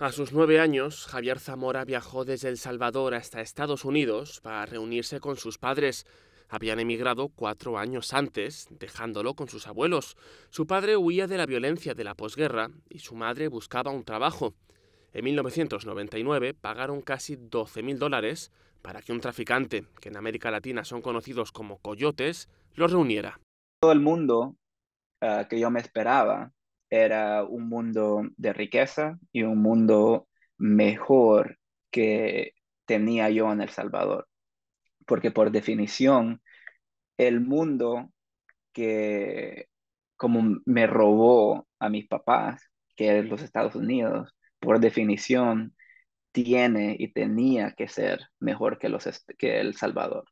A sus nueve años, Javier Zamora viajó desde El Salvador hasta Estados Unidos para reunirse con sus padres. Habían emigrado cuatro años antes, dejándolo con sus abuelos. Su padre huía de la violencia de la posguerra y su madre buscaba un trabajo. En 1999 pagaron casi 12.000 dólares para que un traficante, que en América Latina son conocidos como coyotes, los reuniera. Todo el mundo eh, que yo me esperaba era un mundo de riqueza y un mundo mejor que tenía yo en El Salvador. Porque por definición, el mundo que como me robó a mis papás, que es los Estados Unidos, por definición tiene y tenía que ser mejor que, los, que El Salvador.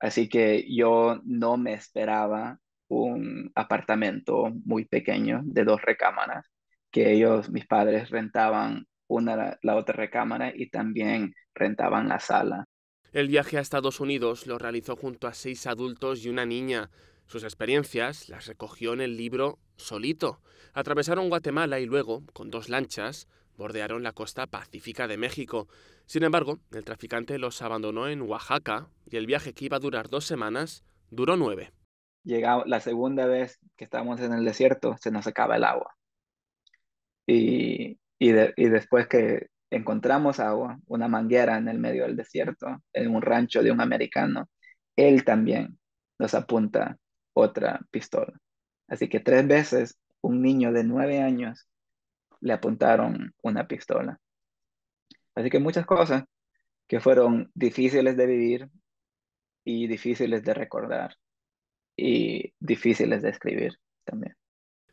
Así que yo no me esperaba un apartamento muy pequeño de dos recámaras que ellos, mis padres, rentaban una, la otra recámara y también rentaban la sala. El viaje a Estados Unidos lo realizó junto a seis adultos y una niña. Sus experiencias las recogió en el libro Solito. Atravesaron Guatemala y luego, con dos lanchas, bordearon la costa pacífica de México. Sin embargo, el traficante los abandonó en Oaxaca y el viaje que iba a durar dos semanas duró nueve la segunda vez que estábamos en el desierto, se nos acaba el agua. y después que encontramos agua, una manguera en el medio del desierto, en un rancho de un americano, él también nos apunta otra pistola. Así que tres veces un niño de nueve años le apuntaron una pistola. Así que muchas cosas que fueron difíciles de vivir y difíciles de recordar y difíciles de escribir también.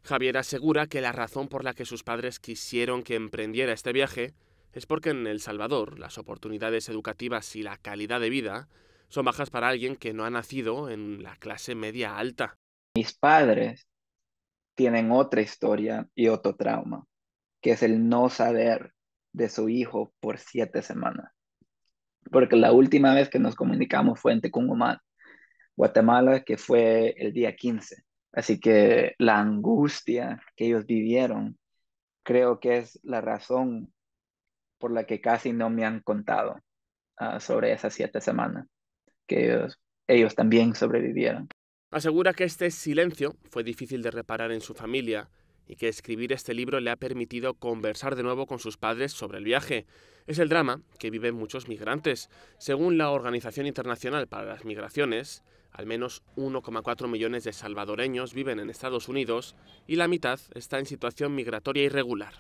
Javier asegura que la razón por la que sus padres quisieron que emprendiera este viaje es porque en El Salvador las oportunidades educativas y la calidad de vida son bajas para alguien que no ha nacido en la clase media alta. Mis padres tienen otra historia y otro trauma, que es el no saber de su hijo por siete semanas. Porque la última vez que nos comunicamos fue en Tecumumán Guatemala, que fue el día 15. Así que la angustia que ellos vivieron creo que es la razón por la que casi no me han contado ah, sobre esas siete semanas, que ellos, ellos también sobrevivieron. Asegura que este silencio fue difícil de reparar en su familia y que escribir este libro le ha permitido conversar de nuevo con sus padres sobre el viaje. Es el drama que viven muchos migrantes. Según la Organización Internacional para las Migraciones, al menos 1,4 millones de salvadoreños viven en Estados Unidos y la mitad está en situación migratoria irregular.